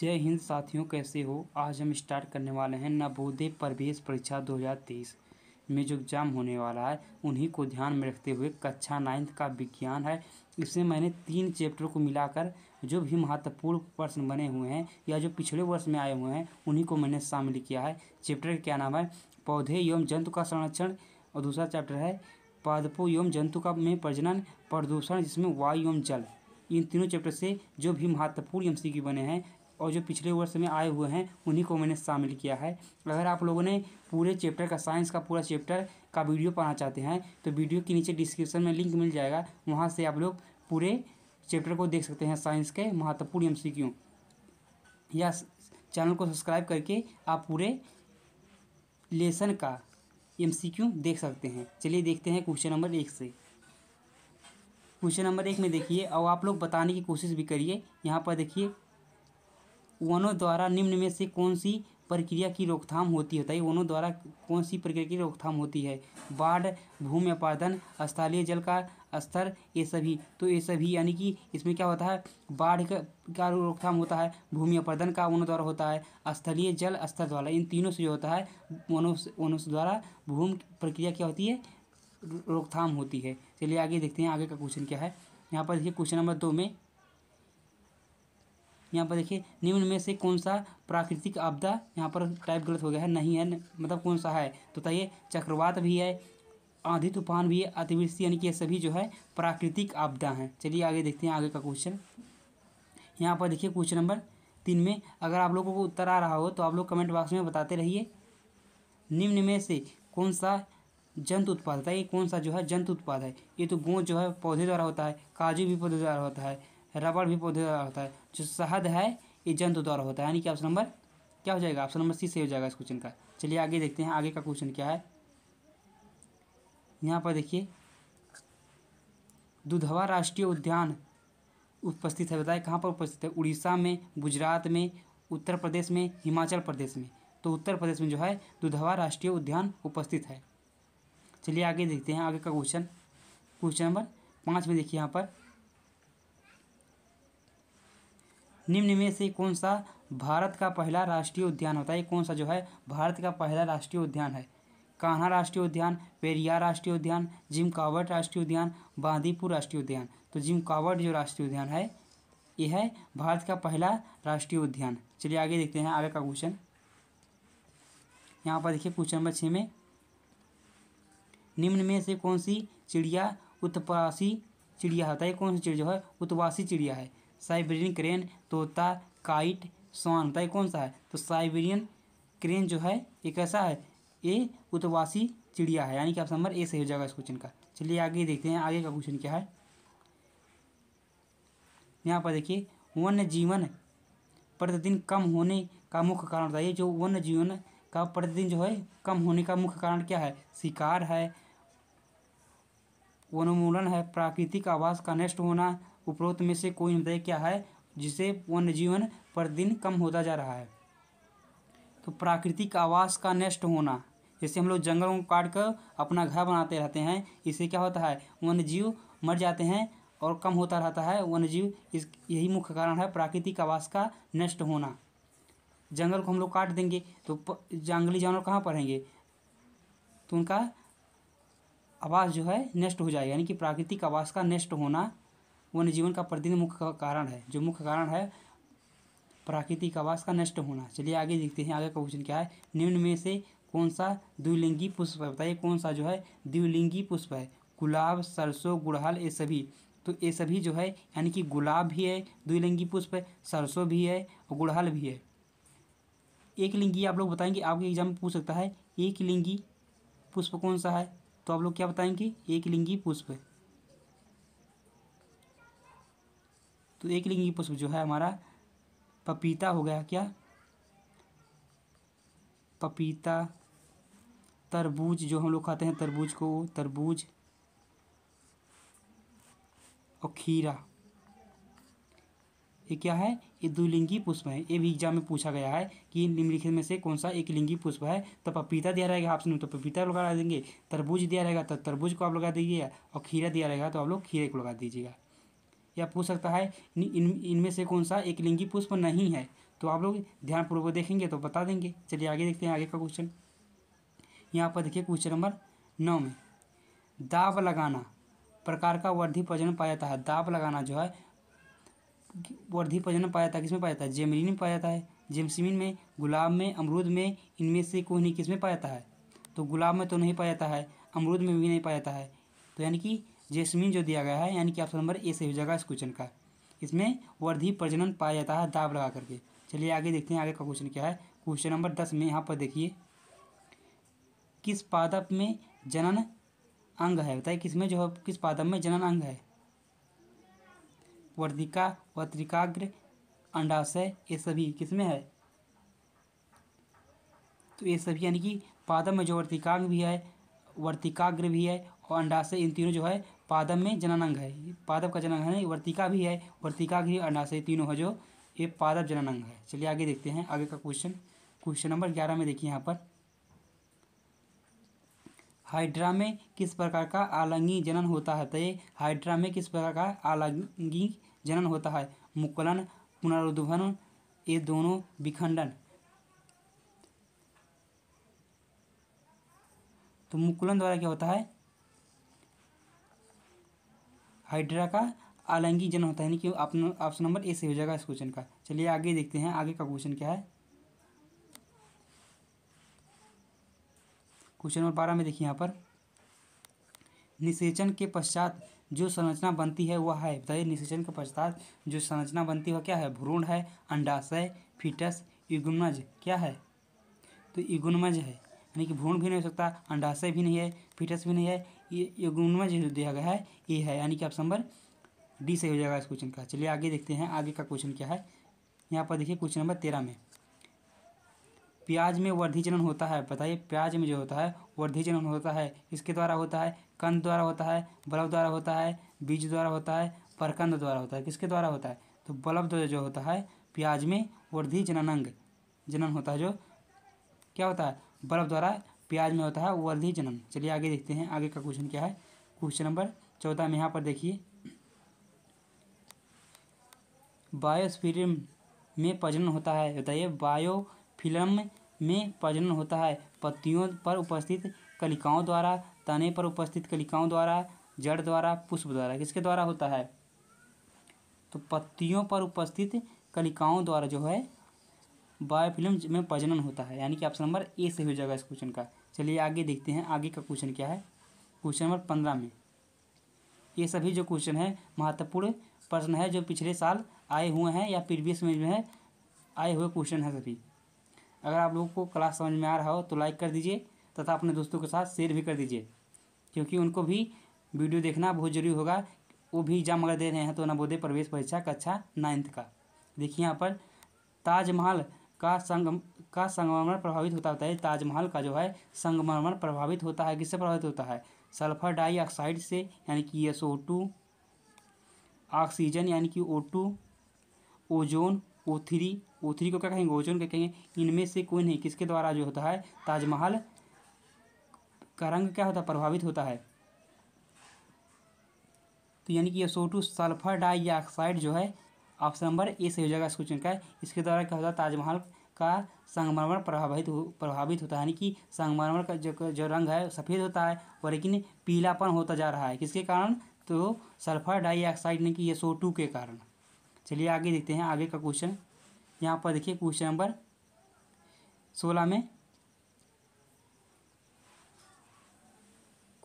जय हिंद साथियों कैसे हो आज हम स्टार्ट करने वाले हैं नवोदय प्रवेश परीक्षा 2023 में जो एग्ज़ाम होने वाला है उन्हीं को ध्यान में रखते हुए कक्षा नाइन्थ का विज्ञान है इसमें मैंने तीन चैप्टर को मिलाकर जो भी महत्वपूर्ण प्रश्न बने हुए हैं या जो पिछले वर्ष में आए हुए हैं उन्हीं को मैंने शामिल किया है चैप्टर का क्या नाम है पौधे एवं जंतु का संरक्षण और दूसरा चैप्टर है पादपों एवं जंतु का में प्रजनन प्रदूषण जिसमें वायु एवं जल इन तीनों चैप्टर से जो भी महत्वपूर्ण एम बने हैं और जो पिछले वर्ष में आए हुए हैं उन्हीं को मैंने शामिल किया है अगर आप लोगों ने पूरे चैप्टर का साइंस का पूरा चैप्टर का वीडियो पाना चाहते हैं तो वीडियो के नीचे डिस्क्रिप्शन में लिंक मिल जाएगा वहाँ से आप लोग पूरे चैप्टर को देख सकते हैं साइंस के महत्वपूर्ण एम या चैनल को सब्सक्राइब करके आप पूरे लेसन का क्यू देख सकते हैं चलिए देखते हैं क्वेश्चन नंबर एक से क्वेश्चन नंबर एक में देखिए और आप लोग बताने की कोशिश भी करिए यहाँ पर देखिए वनों द्वारा निम्न में से कौन सी प्रक्रिया की रोकथाम होती है वनों द्वारा कौन सी प्रक्रिया की रोकथाम होती है बाढ़ भूमि अपादन स्थलीय जल का स्तर ये सभी तो ये सभी यानी कि इसमें क्या होता है बाढ़ का, रोकथाम होता है भूमि अपर्दन का वनों द्वारा होता है स्थलीय जल स्तर द्वारा इन तीनों से जो होता है वनों वनों द्वारा भूमि प्रक्रिया क्या होती है रोकथाम होती है चलिए आगे देखते हैं आगे का क्वेश्चन क्या है यहाँ पर देखिए क्वेश्चन नंबर दो में यहाँ पर देखिए निम्न में से कौन सा प्राकृतिक आपदा यहाँ पर टाइप गलत हो गया है नहीं है मतलब कौन सा है तो बताइए चक्रवात भी है आंधी तूफान भी है अतिवृष्टि यानी कि ये सभी जो है प्राकृतिक आपदा हैं चलिए आगे देखते हैं आगे का क्वेश्चन यहाँ पर देखिए क्वेश्चन नंबर तीन में अगर आप लोगों को उत्तर आ रहा हो तो आप लोग कमेंट बॉक्स में बताते रहिए निम्न में से कौन सा जंत उत्पाद है ये कौन सा जो है जंत उत्पाद है ये तो गोंद जो है पौधे द्वारा होता है काजू भी पौधे द्वारा होता है रबड़ भी पौधे द्वारा होता है जो शहद है ये जंतु द्वारा होता है यानी कि ऑप्शन नंबर क्या हो जाएगा ऑप्शन नंबर सी सही हो जाएगा इस क्वेश्चन का चलिए आगे देखते हैं आगे का क्वेश्चन क्या है यहाँ पर देखिए दुधवा राष्ट्रीय उद्यान उपस्थित है बताए कहाँ पर उपस्थित है उड़ीसा में गुजरात में उत्तर प्रदेश में हिमाचल प्रदेश में तो उत्तर प्रदेश में जो है दुधवा राष्ट्रीय उद्यान उपस्थित है चलिए आगे देखते हैं आगे का क्वेश्चन क्वेश्चन नंबर पाँच में देखिए यहाँ पर निम्न में से कौन सा भारत का पहला राष्ट्रीय उद्यान होता है कौन सा जो है भारत का पहला राष्ट्रीय उद्यान है कान्हा राष्ट्रीय उद्यान पेरियार राष्ट्रीय उद्यान जिम कावट राष्ट्रीय उद्यान बांदीपुर राष्ट्रीय उद्यान तो जिम कावट जो राष्ट्रीय उद्यान है यह है भारत का पहला राष्ट्रीय उद्यान चलिए आगे देखते हैं आगे का क्वेश्चन यहाँ पर देखिए क्वेश्चन नंबर छः में निम्न में से कौन सी चिड़िया उत्पासी चिड़िया होता है कौन सी चिड़िया जो है उत्वासी चिड़िया है साइबेरियन क्रेन तोता काइट स्वान बताइए कौन सा है तो साइबेरियन क्रेन जो है ये कैसा है ये उतवासी चिड़िया है यानी कि आप नंबर ए सही हो जाएगा इस क्वेश्चन का चलिए आगे देखते हैं आगे का क्वेश्चन क्या है यहाँ पर देखिए वन्य जीवन प्रतिदिन कम होने का मुख्य कारण बताइए जो वन्य जीवन का प्रतिदिन जो है कम होने का मुख्य कारण क्या है शिकार है वनोन्मूलन है प्राकृतिक आवास का नष्ट होना उपरोक्त में से कोई नृत्य क्या है जिसे पर दिन कम होता जा रहा है तो प्राकृतिक आवास का नष्ट होना जैसे हम लोग जंगलों को काट कर अपना घर बनाते रहते हैं इससे क्या होता है वन्य जीव मर जाते हैं और कम होता रहता है वन्य जीव इस यही मुख्य कारण है प्राकृतिक आवास का नष्ट होना जंगल को हम लोग काट देंगे तो जंगली जानवर कहाँ पर रहेंगे तो उनका आवास जो है नष्ट हो जाएगा यानी कि प्राकृतिक आवास का नष्ट होना वन्य जीवन का प्रतिदिन मुख्य कारण है जो मुख्य कारण है प्राकृतिक आवास का नष्ट होना चलिए आगे देखते हैं आगे का क्वेश्चन क्या है निम्न में से कौन सा द्विलिंगी पुष्प है बताइए कौन सा जो है द्विलिंगी पुष्प है गुलाब सरसों गुड़हल ये सभी तो ये सभी जो है यानी कि गुलाब भी है द्विलिंगी पुष्प है सरसों भी है और गुड़हल भी है एक लिंगी आप लोग बताएंगे आपके एग्जाम में पूछ सकता है एक लिंगी पुष्प कौन सा है तो आप लोग क्या बताएंगे एक लिंगी पुष्प है तो एक लिंगी पुष्प जो है हमारा पपीता हो गया क्या पपीता तरबूज जो हम लोग खाते हैं तरबूज को तरबूज और खीरा ये क्या है ये द्विलिंगी पुष्प है ये भी एग्जाम में पूछा गया है कि निम्नलिखित में से कौन सा एक लिंगी पुष्प है तो पपीता दिया रहेगा ऑप्शन तो पपीता लगा देंगे तरबूज दिया रहेगा तो तरबूज को आप लगा दीजिएगा और खीरा दिया रहेगा तो आप लोग खीरे को लगा दीजिएगा या पूछ सकता है इन इनमें से कौन सा एक लिंगी पुष्प नहीं है तो आप लोग ध्यानपूर्वक देखेंगे तो बता देंगे चलिए आगे देखते हैं आगे का क्वेश्चन यहाँ पर देखिए क्वेश्चन नंबर नौ में दाब लगाना प्रकार का वर्धी प्रजनन पाया जाता है दाब लगाना जो है वर्धी प्रजनन पाया जाता है किसमें पाया जाता है जेमरीन में पाया जाता है जेमसिमिन में गुलाब में अमरूद में इनमें से कोई नहीं किसमें पाया जाता है तो गुलाब में तो नहीं पाया जाता है अमरूद में भी नहीं पाया जाता है तो यानी कि जेसमिन जो दिया गया है यानी कि ऑप्शन नंबर ए सही हो जाएगा इस क्वेश्चन का इसमें वर्धी प्रजनन पाया जाता है दाब लगा करके चलिए आगे देखते हैं आगे का क्वेश्चन क्या है क्वेश्चन नंबर दस में यहाँ पर देखिए किस पादप में जनन अंग है बताइए किसमें जो है किस पादप में जनन अंग है वर्धिका वत्रिकाग्र अंडाशय ये सभी किसमें है तो ये सभी यानी कि पादप में जो वर्तिकाग्र भी है वर्तिकाग्र भी है और अंडाशय इन तीनों जो है पादम में जननांग है पादप का जननांग है वर्तिका भी है वर्तिका भी अंडाशय तीनों है जो ये पादप जननांग है चलिए आगे देखते हैं आगे का क्वेश्चन क्वेश्चन नंबर ग्यारह में देखिए यहाँ पर हाइड्रा में किस प्रकार का आलंगी जनन होता है तो ये हाइड्रा में किस प्रकार का आलंगी जनन होता है मुकलन पुनरुद्वन ये दोनों विखंडन तो मुकुलन द्वारा क्या होता है हाइड्रा का आलंगी जन्म होता है यानी कि ऑप्शन नंबर ए सही हो जाएगा इस क्वेश्चन का चलिए आगे देखते हैं आगे का क्वेश्चन क्या है क्वेश्चन नंबर बारह में देखिए यहाँ पर निषेचन के पश्चात जो संरचना बनती है वह है बताइए निषेचन के पश्चात जो संरचना बनती है वह क्या है भ्रूण है अंडाशय फिटस इगुनमज क्या है तो इगुनमज है यानी कि भ्रूण भी नहीं हो सकता अंडाशय भी नहीं है फिटस भी नहीं है ये यगुन्वज जो दिया गया है ये है यानी कि ऑप्शन नंबर डी सही हो जाएगा इस क्वेश्चन का चलिए आगे देखते हैं आगे का क्वेश्चन क्या है यहाँ पर देखिए क्वेश्चन नंबर तेरह में प्याज में वर्धिजनन होता है बताइए प्याज में जो होता है वर्धिजनन होता है इसके द्वारा होता है कंद द्वारा होता है बल्ब द्वारा होता है बीज द्वारा होता है परकंद द्वारा होता है किसके द्वारा होता है तो बल्ब द्वारा जो होता है प्याज में वर्धि जननांग जनन होता है जो क्या होता है बल्ब द्वारा प्याज में होता है वर्धी जन्म चलिए आगे देखते हैं आगे का क्वेश्चन क्या है क्वेश्चन नंबर चौदह में यहाँ पर देखिए बायोस्फीरम में प्रजनन होता है बताइए बायोफिल्म में प्रजनन होता है पत्तियों पर उपस्थित कलिकाओं द्वारा तने पर उपस्थित कलिकाओं द्वारा जड़ द्वारा पुष्प द्वारा किसके द्वारा होता है तो पत्तियों पर उपस्थित कलिकाओं द्वारा जो है बायोफिल्म में प्रजनन होता है यानी कि ऑप्शन नंबर ए सही हो जाएगा इस क्वेश्चन का चलिए आगे देखते हैं आगे का क्वेश्चन क्या है क्वेश्चन नंबर पंद्रह में ये सभी जो क्वेश्चन है महत्वपूर्ण प्रश्न है जो पिछले साल आए हुए हैं या प्रीवियस में है आए हुए क्वेश्चन हैं सभी अगर आप लोगों को क्लास समझ में आ रहा हो तो लाइक कर दीजिए तथा अपने दोस्तों के साथ शेयर भी कर दीजिए क्योंकि उनको भी वीडियो देखना बहुत जरूरी होगा वो भी एग्जाम अगर दे रहे हैं तो नवोदय प्रवेश परीक्षा कक्षा नाइन्थ का देखिए यहाँ पर ताजमहल का संग का संगमरमर प्रभावित होता है ताजमहल का जो है संगमरमर प्रभावित होता है किससे प्रभावित होता है सल्फर डाइऑक्साइड से यानी कि एस ओ टू ऑक्सीजन यानी कि O two ozone O three O three को क्या कहेंगे ओजोन क्या कहेंगे इनमें से कोई नहीं किसके द्वारा जो होता है ताजमहल का रंग क्या होता है प्रभावित होता है तो यानी कि S O two sulphur dioxide जो है ऑप्शन नंबर ए सही हो जाएगा इस क्वेश्चन का इसके द्वारा क्या होता है ताजमहल का संगमरमर प्रभावित हो प्रभावित होता है यानी कि संगमरमर का जो जो रंग है सफ़ेद होता है और लेकिन पीलापन होता जा रहा है किसके कारण तो सल्फर डाइऑक्साइड यानी कि ये सो टू के कारण चलिए आगे देखते हैं आगे का क्वेश्चन यहाँ पर देखिए क्वेश्चन नंबर सोलह में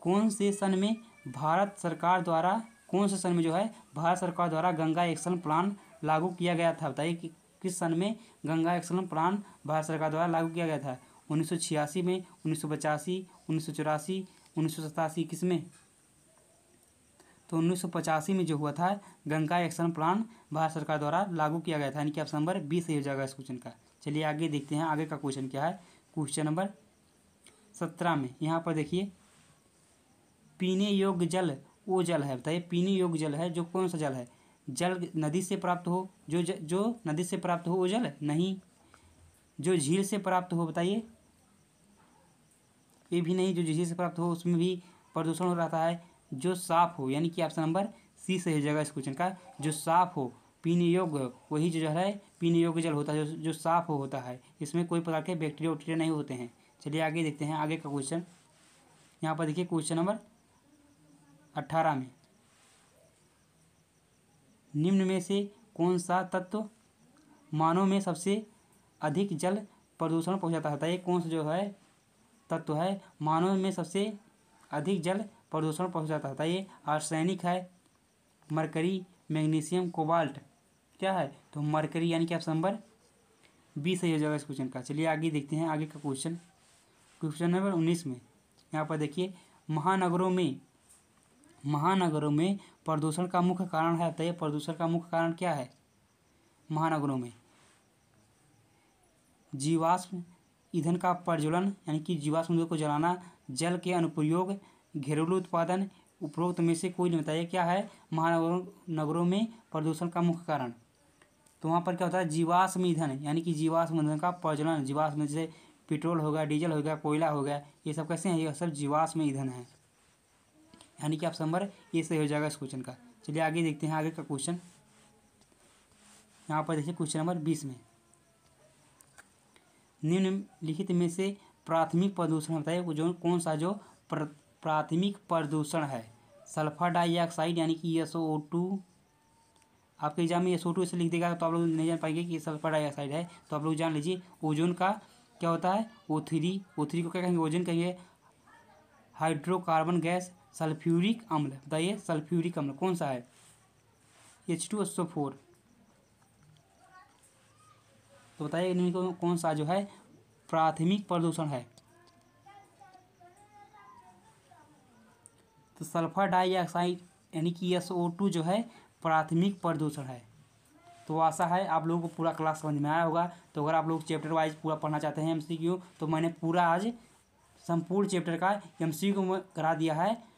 कौन से सन में भारत सरकार द्वारा कौन से सन में जो है भारत सरकार द्वारा गंगा एक्शन प्लान लागू किया गया था बताइए कि किस सन में गंगा एक्शन प्लान भारत सरकार द्वारा लागू किया गया था उन्नीस में उन्नीस सौ पचासी उन्नीस सौ चौरासी उन्नीस सौ सतासी किस में तो उन्नीस में जो हुआ था गंगा एक्शन प्लान भारत सरकार द्वारा लागू किया गया था यानी कि ऑप्शन नंबर बी सही हो जाएगा इस क्वेश्चन का चलिए आगे देखते हैं आगे का क्वेश्चन क्या है क्वेश्चन नंबर सत्रह में यहाँ पर देखिए पीने योग्य जल वो जल है बताइए पीने योग्य जल है जो कौन सा जल है जल नदी से प्राप्त हो जो ज, जो नदी से प्राप्त हो वो जल नहीं जो झील से प्राप्त हो बताइए ये भी नहीं जो झील से प्राप्त हो उसमें भी प्रदूषण हो रहता है जो साफ हो यानी कि ऑप्शन नंबर सी सही जगह इस क्वेश्चन का जो साफ हो पीने योग्य हो वही जो जल है पीने योग्य जल होता है जो जो साफ हो होता है इसमें कोई प्रकार के बैक्टीरिया वैक्टीरिया नहीं होते हैं चलिए आगे देखते हैं आगे का क्वेश्चन यहाँ पर देखिए क्वेश्चन नंबर अठारह में निम्न में से कौन सा तत्व मानव में सबसे अधिक जल प्रदूषण पहुंचाता है बताइए तो कौन सा जो है तत्व है मानव में सबसे अधिक जल प्रदूषण पहुंचाता है बताइए तो आर्सैनिक है मरकरी मैग्नीशियम कोबाल्ट क्या है तो मरकरी यानी कि ऑप्शन नंबर बीस सही हो जाएगा इस क्वेश्चन का चलिए आगे देखते हैं आगे का क्वेश्चन क्वेश्चन नंबर उन्नीस में यहाँ पर देखिए महानगरों में महानगरों में प्रदूषण का मुख्य कारण है तय प्रदूषण का मुख्य कारण क्या है महानगरों में जीवाश्म ईंधन का प्रज्वलन यानी कि जीवाश्म ईंधन को जलाना जल के अनुप्रयोग घरेलू उत्पादन उपरोक्त में से कोई नहीं बताइए क्या है महानगरों नगरों में प्रदूषण का मुख्य कारण तो वहाँ पर क्या होता है जीवाश्म ईंधन यानी कि जीवाश्म ईंधन का प्रज्वलन जीवाश्म जैसे पेट्रोल हो गया डीजल हो गया कोयला हो गया ये सब कैसे हैं ये सब जीवाश्म ईंधन है यानी कि आप नंबर ये सही हो जाएगा इस क्वेश्चन का चलिए आगे देखते हैं आगे का क्वेश्चन यहाँ पर देखिए क्वेश्चन नंबर बीस में निम्नलिखित में से प्राथमिक प्रदूषण बताइए जो कौन सा जो प्र, प्राथमिक प्रदूषण है सल्फर डाइऑक्साइड यानी कि एस ओ टू आपके एग्जाम में एस ओ टू इसे लिख देगा तो आप लोग नहीं जान पाएंगे कि सल्फर डाइऑक्साइड है तो आप लोग जान लीजिए ओजोन का क्या होता है ओ थ्री ओ थ्री को क्या कहेंगे ओजन कहेंगे हाइड्रोकार्बन गैस सल्फ्यूरिक अम्ल बताइए सल्फ्यूरिक अम्ल कौन सा है H two S O four तो बताइए कौन सा जो है प्राथमिक प्रदूषण है तो सल्फर डाइऑक्साइड यानी कि एस ओ टू जो है प्राथमिक प्रदूषण है तो आशा है आप लोगों को पूरा क्लास समझ में आया होगा तो अगर आप लोग चैप्टर वाइज पूरा पढ़ना चाहते हैं एमसीक्यू तो मैंने पूरा आज संपूर्ण चैप्टर का एमसीक्यू करा दिया है